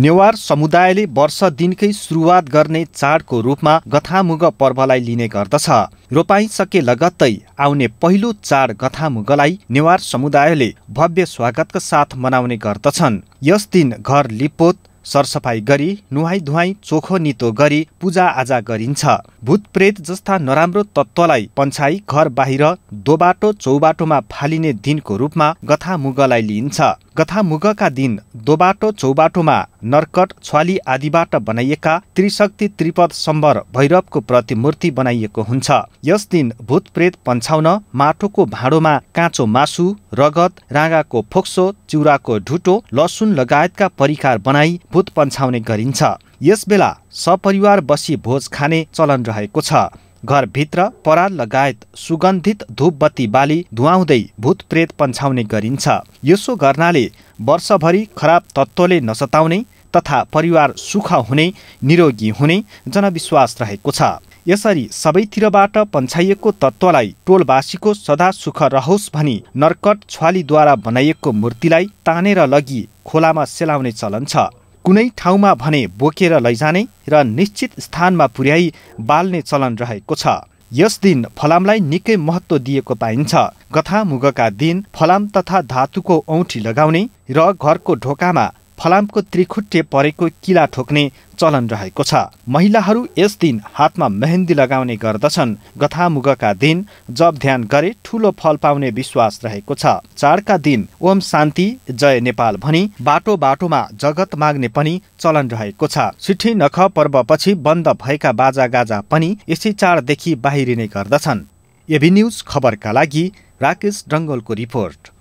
नेवार समुदायले वर्ष दिनकै सुरुवात गर्ने चाडको रूपमा गथामुग पर्वलाई लिने गर्दछ रोपाइँ सके लगत्तै आउने पहिलो चाड गथामुगलाई नेवार समुदायले भव्य स्वागतका साथ मनाउने गर्दछन् यस दिन घर लिपोत सरसफाई गरी नुहाई धुवाई चोखो नितो गरी पूजाआजा गरिन्छ भूतप्रेत जस्ता नराम्रो तत्त्वलाई पन्छाई घर बाहिर दोबाटो चौबाटोमा फालिने दिनको रूपमा गथामुगलाई लिइन्छ गथामुगका दिन दोबाटो चौबाटोमा नर्कट छ्वाली आदिबाट बनाइएका त्रिशक्ति त्रिपद सम्बर भैरवको प्रतिमूर्ति बनाइएको हुन्छ यस दिन भूतप्रेत पन्छाउन माटोको भाँडोमा काँचो मासु रगत राँगाको फोक्सो चिउराको ढुटो लसुन लगायतका परिकार बनाई भूत पन्छाउने गरिन्छ यसबेला सपरिवार बसी भोज खाने चलन रहेको छ घरभित्र पराल लगायत सुगन्धित धुपबत्ती बाली धुवाउँदै भूत प्रेत पन्छाउने गरिन्छ यसो गर्नाले वर्षभरि खराब तत्त्वले नसताउने तथा परिवार सुख हुने निरोगी हुने जनविश्वास रहेको छ यसरी सबैतिरबाट पन्छाइएको तत्त्वलाई टोलवासीको सदा सुख रहोस् भनी नर्कट छ्वालीद्वारा बनाइएको मूर्तिलाई तानेर लगी खोलामा सेलाउने चलन छ कुनै ठाउँमा भने बोकेर लैजाने र निश्चित स्थानमा पुर्याई बाल्ने चलन रहेको छ यस दिन फलामलाई निकै महत्त्व दिएको पाइन्छ कथामुगका दिन फलाम तथा धातुको औँठी लगाउने र घरको ढोकामा फलामको त्रिखुट्टे परेको किला ठोक्ने चलन रहेको छ महिलाहरू यस दिन हातमा मेहेन्दी लगाउने गर्दछन् गथामुगका दिन जप ध्यान गरे ठूलो फल पाउने विश्वास रहेको छ चाडका दिन ओम शान्ति जय नेपाल भनी बाटो बाटोमा जगत माग्ने पनि चलन रहेको छ सिठी नख पर्वपछि बन्द भएका बाजागाजा पनि यसै चाडदेखि बाहिरिने गर्दछन् एभिन्युज खबरका लागि राकेश डङ्गलको रिपोर्ट